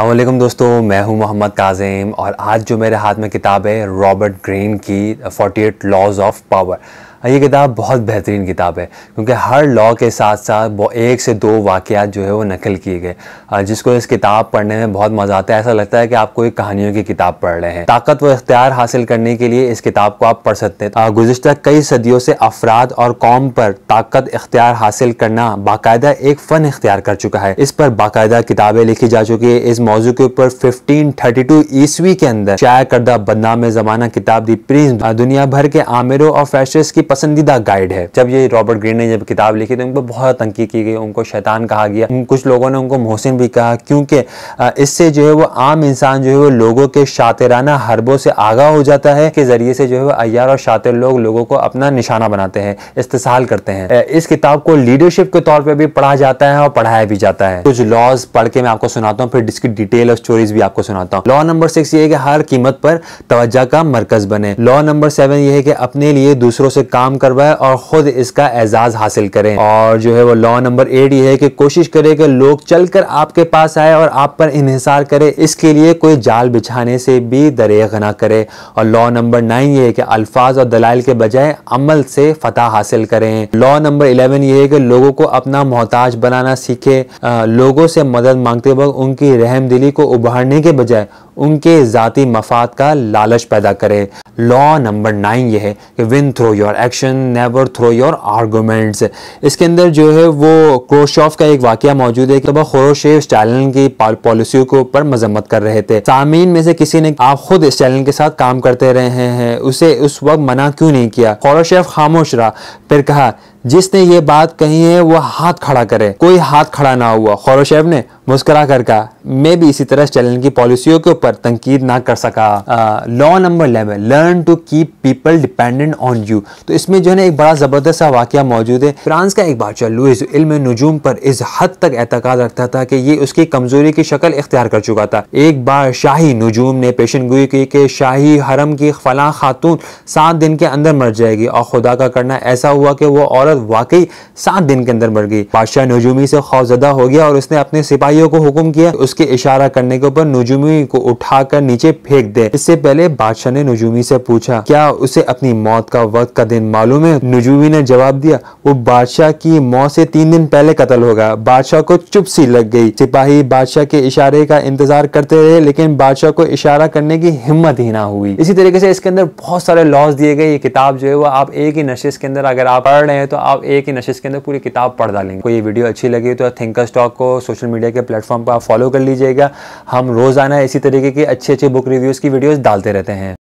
अल्लाम दोस्तों मैं हूं मोहम्मद काजिम और आज जो मेरे हाथ में किताब है रॉबर्ट ग्रीन की 48 लॉज ऑफ पावर ये किताब बहुत बेहतरीन किताब है क्योंकि हर लॉ के साथ साथ एक से दो वाक़ जो है वो नकल किए गए जिसको इस किताब पढ़ने में बहुत मज़ा आता है ऐसा लगता है कि आप कोई कहानियों की किताब पढ़ रहे हैं ताकत व इख्तियार हासिल करने के लिए इस किताब को आप पढ़ सकते हैं गुजशत कई सदियों से अफराद और कौम पर ताकत इख्तियार हासिल करना बाकायदा एक फ़न इख्तियार कर चुका है इस पर बाकायदा किताबें लिखी जा चुकी है इस मौजू के ऊपर फिफ्टीन थर्टी टू ईस्वी के अंदर शायद करदा बदनाम ज़माना किताब दी प्रिंस दुनिया भर के आमिरों और फैशर्स की पसंदीदा गाइड है जब ये रॉबर्ट ग्रीन ने जब किताब लिखी तो उन पर बहुत तंकी की गई उनको शैतान कहा गया कुछ लोगों ने उनको मोहसिन भी कहा क्योंकि इससे जो है वो आम इंसान जो है वो लोगों के शातिराना हरबों से आगाह हो जाता है के जरिए से जो है वो अयार और शातिर लोग लोगों को अपना निशाना बनाते हैं इस्तेसाल करते हैं इस किताब को लीडरशिप के तौर पर भी पढ़ा जाता है और पढ़ाया भी जाता है कुछ लॉज पढ़ के मैं आपको सुनाता हूँ फिर इसकी डिटेल और स्टोरीज भी आपको सुनाता हूँ लॉ नंबर सिक्स ये है कि हर कीमत पर तवज्जा का मरकज बने लॉ नंबर सेवन ये है कि अपने लिए दूसरों से काम काम करवाएं और ख़ुद इसका एजाज़ हासिल करें और जो है वो लॉ नंबर एट ये है कि कोशिश करें कि लोग चलकर आपके पास आए और आप पर इहिसार करें इसके लिए कोई जाल बिछाने से भी दरेग ना करें और लॉ नंबर नाइन ये है कि अल्फाज और दलाइल के बजाय अमल से फतह हासिल करें लॉ नंबर इलेवन ये है कि लोगों को अपना मोहताज बनाना सीखे लोगों से मदद मांगते वक्त उनकी रहम दिली को उभारने के बजाय उनके ज़ाती मफाद का लालच पैदा करें लॉ नंबर नाइन ये है कि win through your ex introduction never through your arguments इसके अंदर जो है वो क्रोशॉफ का एक वाक्य मौजूद है कि वह खोरोशेव स्टालिन की पॉलिसियों के ऊपर मजम्मत कर रहे थे सामीन में से किसी ने आप खुद स्टालिन के साथ काम करते रहे हैं उसे उस वक्त मना क्यों नहीं किया खोरोशेव खामोश रहा फिर कहा जिसने ये बात कही है वो हाथ खड़ा करे कोई हाथ खड़ा ना हुआ खौरोशेब ने मुस्करा कर कहा मैं भी इसी तरह चैनल की पॉलिसियों के ऊपर तनकीद ना कर सका law number eleven learn to keep people dependent on you तो इसमें जो है ना एक बड़ा ज़बरदस्त सा वाक्य मौजूद है फ्रांस का एक बादशाह लुइस इल्म नजूम पर इस हद तक एतकाद रखता था कि ये उसकी कमज़ोरी की शक्ल इख्तियार कर चुका था एक बार शाही नजूम ने पेशन गोई की कि शाही हरम की फला खातून सात दिन के अंदर मर जाएगी और खुदा का करना ऐसा हुआ कि वो औरत दौलत वाकई सात दिन के अंदर बढ़ गई बादशाह नजूमी से खौफजदा हो गया और उसने अपने सिपाहियों को हुक्म किया उसके इशारा करने के ऊपर नजूमी को उठाकर नीचे फेंक दे इससे पहले बादशाह ने नजूमी से पूछा क्या उसे अपनी मौत का वक्त का दिन मालूम है नजूमी ने जवाब दिया वो बादशाह की मौत से तीन दिन पहले कतल होगा बादशाह को चुप सी लग गई सिपाही बादशाह के इशारे का इंतजार करते रहे लेकिन बादशाह को इशारा करने की हिम्मत ही ना हुई इसी तरीके से इसके अंदर बहुत सारे लॉज दिए गए ये किताब जो है वो आप एक ही नशे के अंदर अगर आप पढ़ रहे हैं तो आप एक ही नशे के अंदर पूरी किताब पढ़ डालेंगे कोई वीडियो अच्छी लगी तो थिंकर स्टॉक को सोशल मीडिया के प्लेटफॉर्म पर आप फॉलो कर लीजिएगा हम रोज़ाना इसी तरीके की अच्छी अच्छी बुक रिव्यूज़ की वीडियोज़ डालते रहते हैं